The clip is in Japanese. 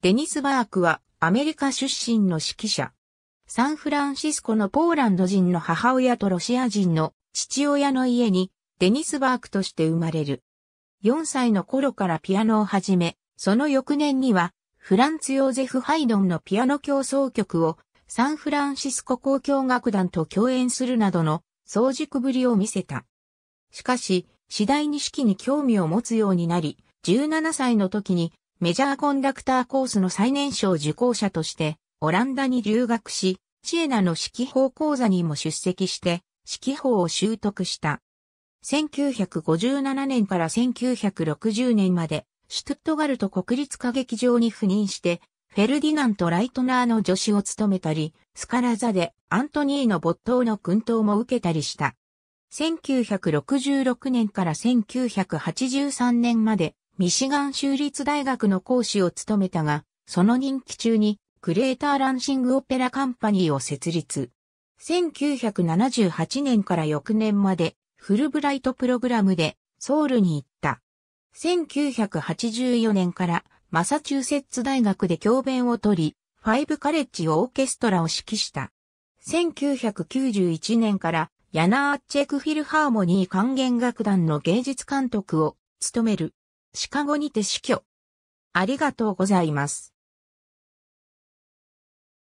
デニス・バークはアメリカ出身の指揮者。サンフランシスコのポーランド人の母親とロシア人の父親の家にデニス・バークとして生まれる。4歳の頃からピアノを始め、その翌年にはフランツ・ヨーゼフ・ハイドンのピアノ競奏曲をサンフランシスコ交響楽団と共演するなどの早熟ぶりを見せた。しかし、次第に指揮に興味を持つようになり、17歳の時にメジャーコンダクターコースの最年少受講者として、オランダに留学し、シエナの指揮法講座にも出席して、指揮法を習得した。1957年から1960年まで、シュトゥットガルト国立歌劇場に赴任して、フェルディナント・ライトナーの助手を務めたり、スカラ座でアントニーの没頭の訓導も受けたりした。1966年から1983年まで、ミシガン州立大学の講師を務めたが、その任期中にクレーターランシングオペラカンパニーを設立。1978年から翌年までフルブライトプログラムでソウルに行った。1984年からマサチューセッツ大学で教鞭を取り、ファイブカレッジオーケストラを指揮した。1991年からヤナー・チェクフィルハーモニー管弦楽団の芸術監督を務める。シカゴにて死去。ありがとうございます。